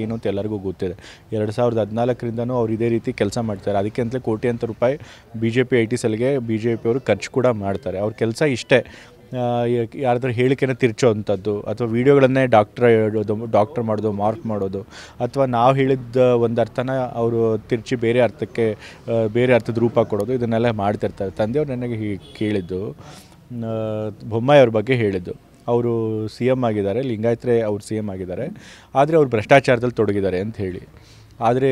ಏನು ಅಂತ ಎಲ್ಲರಿಗೂ ಗೊತ್ತಿದೆ ಎರಡು ಸಾವಿರದ ಹದಿನಾಲ್ಕರಿಂದನೂ ಅವ್ರು ಇದೇ ರೀತಿ ಕೆಲಸ ಮಾಡ್ತಾರೆ ಅದಕ್ಕೆ ಅಂತಲೇ ಅಂತ ರೂಪಾಯಿ B J P I T ಸೆಲ್ಗೆ ಬಿ ಜೆ ಅವರು ಖರ್ಚು ಕೂಡ ಮಾಡ್ತಾರೆ ಅವ್ರ ಕೆಲಸ ಇಷ್ಟೇ ಯಾರಾದರೂ ಹೇಳಿಕೆನ ತಿರ್ಚೋ ಅಂಥದ್ದು ಅಥವಾ ವೀಡಿಯೋಗಳನ್ನೇ ಡಾಕ್ಟ್ರ್ ಹೇಳೋದು ಡಾಕ್ಟರ್ ಮಾಡೋದು ಮಾರ್ಕ್ ಮಾಡೋದು ಅಥವಾ ನಾವು ಹೇಳಿದ ಒಂದು ಅರ್ಥನ ಅವರು ತಿರ್ಚಿ ಬೇರೆ ಅರ್ಥಕ್ಕೆ ಬೇರೆ ಅರ್ಥದ ರೂಪ ಕೊಡೋದು ಇದನ್ನೆಲ್ಲ ಮಾಡ್ತಿರ್ತಾರೆ ತಂದೆಯವ್ರು ನನಗೆ ಹೀಗೆ ಕೇಳಿದ್ದು ಅವ್ರ ಬಗ್ಗೆ ಹೇಳಿದ್ದು ಅವರು ಸಿ ಎಮ್ ಆಗಿದ್ದಾರೆ ಲಿಂಗಾಯತ್ರೆ ಅವರು ಸಿ ಎಮ್ ಆಗಿದ್ದಾರೆ ಆದರೆ ಅವರು ಭ್ರಷ್ಟಾಚಾರದಲ್ಲಿ ತೊಡಗಿದ್ದಾರೆ ಅಂತ ಹೇಳಿ ಆದರೆ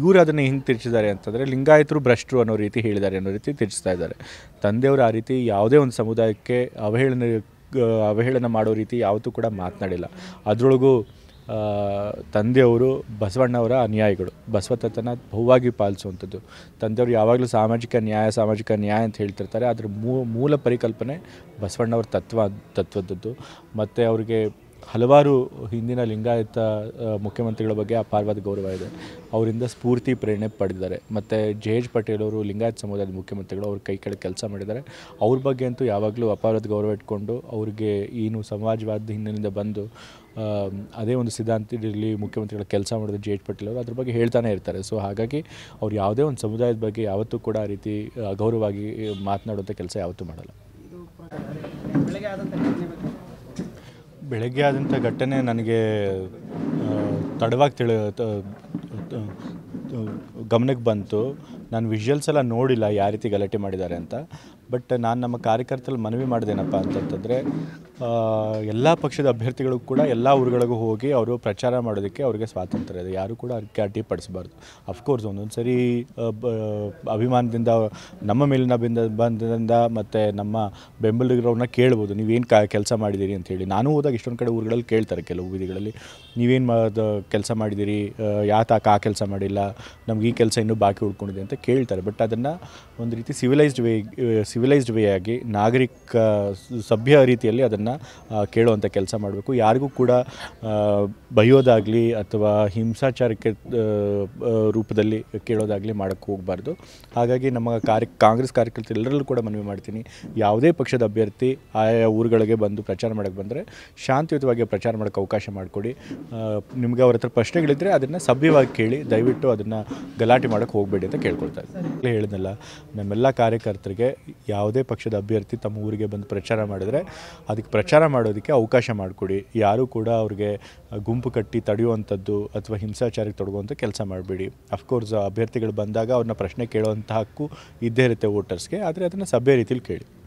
ಇವರು ಅದನ್ನು ಹಿಂಗೆ ತಿರ್ಚಿದ್ದಾರೆ ಅಂತಂದರೆ ಲಿಂಗಾಯತರು ಭ್ರಷ್ಟರು ಅನ್ನೋ ರೀತಿ ಹೇಳಿದ್ದಾರೆ ಅನ್ನೋ ರೀತಿ ತಿರ್ಚಿಸ್ತಾ ಇದ್ದಾರೆ ತಂದೆಯವರು ಆ ರೀತಿ ಯಾವುದೇ ಒಂದು ಸಮುದಾಯಕ್ಕೆ ಅವಹೇಳನ ಅವಹೇಳನ ಮಾಡೋ ರೀತಿ ಯಾವತ್ತೂ ಕೂಡ ಮಾತನಾಡಿಲ್ಲ ಅದರೊಳಗೂ ತಂದೆಯವರು ಬಸವಣ್ಣವರ ಅನುಯಾಯಿಗಳು ಬಸವತತ್ವನ ಬಹುವಾಗಿ ಪಾಲಿಸುವಂಥದ್ದು ತಂದೆಯವರು ಯಾವಾಗಲೂ ಸಾಮಾಜಿಕ ನ್ಯಾಯ ಸಾಮಾಜಿಕ ನ್ಯಾಯ ಅಂತ ಹೇಳ್ತಿರ್ತಾರೆ ಅದರ ಮೂಲ ಪರಿಕಲ್ಪನೆ ಬಸವಣ್ಣವ್ರ ತತ್ವ ತತ್ವದದ್ದು ಮತ್ತು ಅವರಿಗೆ ಹಲವಾರು ಹಿಂದಿನ ಲಿಂಗಾಯತ ಮುಖ್ಯಮಂತ್ರಿಗಳ ಬಗ್ಗೆ ಅಪಾರವಾದ ಗೌರವ ಇದೆ ಅವರಿಂದ ಸ್ಫೂರ್ತಿ ಪ್ರೇರಣೆ ಪಡೆದಿದ್ದಾರೆ ಮತ್ತು ಜೆ ಎಚ್ ಪಟೇಲ್ ಅವರು ಲಿಂಗಾಯತ ಸಮುದಾಯದ ಮುಖ್ಯಮಂತ್ರಿಗಳು ಅವ್ರ ಕೈ ಕೆಳಗೆ ಕೆಲಸ ಮಾಡಿದ್ದಾರೆ ಅವ್ರ ಬಗ್ಗೆ ಅಂತೂ ಯಾವಾಗಲೂ ಅಪಾರವಾದ ಗೌರವ ಇಟ್ಕೊಂಡು ಅವ್ರಿಗೆ ಏನು ಸಮಾಜವಾದ ಹಿನ್ನೆಲೆಯಿಂದ ಬಂದು ಅದೇ ಒಂದು ಸಿದ್ಧಾಂತದಲ್ಲಿ ಮುಖ್ಯಮಂತ್ರಿಗಳ ಕೆಲಸ ಮಾಡಿದ್ರು ಜೆ ಎಚ್ ಪಟೇಲ್ ಅವರು ಅದ್ರ ಬಗ್ಗೆ ಹೇಳ್ತಾನೆ ಇರ್ತಾರೆ ಸೊ ಹಾಗಾಗಿ ಅವ್ರು ಯಾವುದೇ ಒಂದು ಸಮುದಾಯದ ಬಗ್ಗೆ ಯಾವತ್ತೂ ಕೂಡ ಆ ರೀತಿ ಗೌರವವಾಗಿ ಮಾತನಾಡುವಂಥ ಕೆಲಸ ಯಾವತ್ತೂ ಮಾಡಲ್ಲ ಬೆಳಗ್ಗೆ ಆದಂಥ ಘಟನೆ ನನಗೆ ತಡವಾಗಿ ತಿಳಿ ಗಮನಕ್ಕೆ ಬಂತು ನಾನು ವಿಷುವಲ್ಸ್ ಎಲ್ಲ ನೋಡಿಲ್ಲ ಯಾವ ರೀತಿ ಗಲಾಟೆ ಮಾಡಿದ್ದಾರೆ ಅಂತ ಬಟ್ ನಾನು ನಮ್ಮ ಕಾರ್ಯಕರ್ತರಲ್ಲಿ ಮನವಿ ಮಾಡ್ದೇನಪ್ಪ ಅಂತಂತಂದರೆ ಎಲ್ಲ ಪಕ್ಷದ ಅಭ್ಯರ್ಥಿಗಳು ಕೂಡ ಎಲ್ಲ ಊರುಗಳಿಗೂ ಹೋಗಿ ಅವರು ಪ್ರಚಾರ ಮಾಡೋದಕ್ಕೆ ಅವರಿಗೆ ಸ್ವಾತಂತ್ರ್ಯ ಇದೆ ಯಾರು ಕೂಡ ಅದಕ್ಕೆ ಪಡಿಸಬಾರ್ದು ಅಫ್ಕೋರ್ಸ್ ಒಂದೊಂದು ಸರಿ ಅಭಿಮಾನದಿಂದ ನಮ್ಮ ಮೇಲಿನ ಬಿಂದ ಬಂದಿಂದ ಮತ್ತು ನಮ್ಮ ಬೆಂಬಲಿಗರವ್ರನ್ನ ಕೇಳ್ಬೋದು ನೀವೇನು ಕ ಕೆಲಸ ಮಾಡಿದ್ದೀರಿ ಹೇಳಿ ನಾನು ಹೋದಾಗ ಇಷ್ಟೊಂದು ಕಡೆ ಊರುಗಳಲ್ಲಿ ಕೇಳ್ತಾರೆ ಕೆಲವು ವಿಧಿಗಳಲ್ಲಿ ನೀವೇನು ಕೆಲಸ ಮಾಡಿದ್ದೀರಿ ಯಾತಾಕ ಆ ಕೆಲಸ ಮಾಡಿಲ್ಲ ನಮ್ಗೆ ಈ ಕೆಲಸ ಇನ್ನೂ ಬಾಕಿ ಉಳ್ಕೊಂಡಿದೆ ಅಂತ ಕೇಳ್ತಾರೆ ಬಟ್ ಅದನ್ನು ಒಂದು ರೀತಿ ಸಿವಿಲೈಸ್ಡ್ ವೇ ಸಿವಿಲೈಸ್ಡ್ ವೇ ಆಗಿ ನಾಗರಿಕ ಸಭ್ಯ ರೀತಿಯಲ್ಲಿ ಅದನ್ನು ಮಾತುಗಳನ್ನು ಕೇಳುವಂಥ ಕೆಲಸ ಮಾಡಬೇಕು ಯಾರಿಗೂ ಕೂಡ ಬೈಯೋದಾಗಲಿ ಅಥವಾ ಹಿಂಸಾಚಾರಕ್ಕೆ ರೂಪದಲ್ಲಿ ಕೇಳೋದಾಗಲಿ ಮಾಡೋಕ್ಕೆ ಹೋಗಬಾರ್ದು ಹಾಗಾಗಿ ನಮ್ಮ ಕಾರ್ಯ ಕಾಂಗ್ರೆಸ್ ಎಲ್ಲರಲ್ಲೂ ಕೂಡ ಮನವಿ ಮಾಡ್ತೀನಿ ಯಾವುದೇ ಪಕ್ಷದ ಅಭ್ಯರ್ಥಿ ಆಯಾ ಊರುಗಳಿಗೆ ಬಂದು ಪ್ರಚಾರ ಮಾಡೋಕ್ಕೆ ಬಂದರೆ ಶಾಂತಿಯುತವಾಗಿ ಪ್ರಚಾರ ಮಾಡೋಕ್ಕೆ ಅವಕಾಶ ಮಾಡಿಕೊಡಿ ನಿಮಗೆ ಅವ್ರ ಹತ್ರ ಪ್ರಶ್ನೆಗಳಿದ್ದರೆ ಅದನ್ನು ಸಭ್ಯವಾಗಿ ಕೇಳಿ ದಯವಿಟ್ಟು ಅದನ್ನು ಗಲಾಟೆ ಮಾಡಕ್ಕೆ ಹೋಗಬೇಡಿ ಅಂತ ಕೇಳ್ಕೊಳ್ತಾ ಇದ್ದೀನಿ ಹೇಳಿದ್ನಲ್ಲ ನಮ್ಮೆಲ್ಲ ಕಾರ್ಯಕರ್ತರಿಗೆ ಯಾವುದೇ ಪಕ್ಷದ ಅಭ್ಯರ್ಥಿ ತಮ್ಮ ಊರಿಗೆ ಬಂದು ಪ್ರಚಾರ ಮಾಡಿದ್ರೆ ಅದಕ್ಕೆ ಪ್ರಚಾರ ಮಾಡೋದಕ್ಕೆ ಅವಕಾಶ ಮಾಡಿಕೊಡಿ ಯಾರೂ ಕೂಡ ಅವ್ರಿಗೆ ಗುಂಪು ಕಟ್ಟಿ ತಡೆಯುವಂಥದ್ದು ಅಥವಾ ಹಿಂಸಾಚಾರಕ್ಕೆ ತೊಡಗುವಂಥ ಕೆಲಸ ಮಾಡಬೇಡಿ ಅಫ್ಕೋರ್ಸ್ ಅಭ್ಯರ್ಥಿಗಳು ಬಂದಾಗ ಅವ್ರನ್ನ ಪ್ರಶ್ನೆ ಕೇಳುವಂಥ ಹಕ್ಕು ಇದ್ದೇ ಇರುತ್ತೆ ವೋಟರ್ಸ್ಗೆ ಆದರೆ ಅದನ್ನು ಸಭೆ ರೀತಿಲಿ ಕೇಳಿ